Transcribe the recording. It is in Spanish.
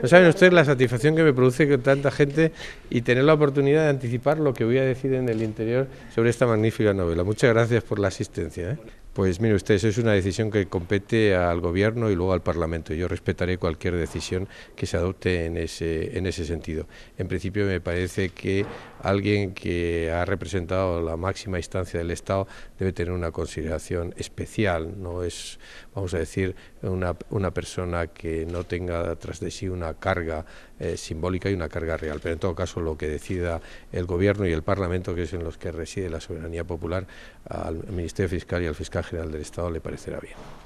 No saben ustedes la satisfacción que me produce que tanta gente y tener la oportunidad de anticipar lo que voy a decir en el interior sobre esta magnífica novela. Muchas gracias por la asistencia. ¿eh? Pues mire usted, eso es una decisión que compete al Gobierno y luego al Parlamento. Yo respetaré cualquier decisión que se adopte en ese, en ese sentido. En principio me parece que alguien que ha representado la máxima instancia del Estado debe tener una consideración especial. No es, vamos a decir, una, persona que no tenga tras de sí una carga eh, simbólica y una carga real. Pero en todo caso lo que decida el Gobierno y el Parlamento, que es en los que reside la soberanía popular, al Ministerio Fiscal y al Fiscal General del Estado le parecerá bien.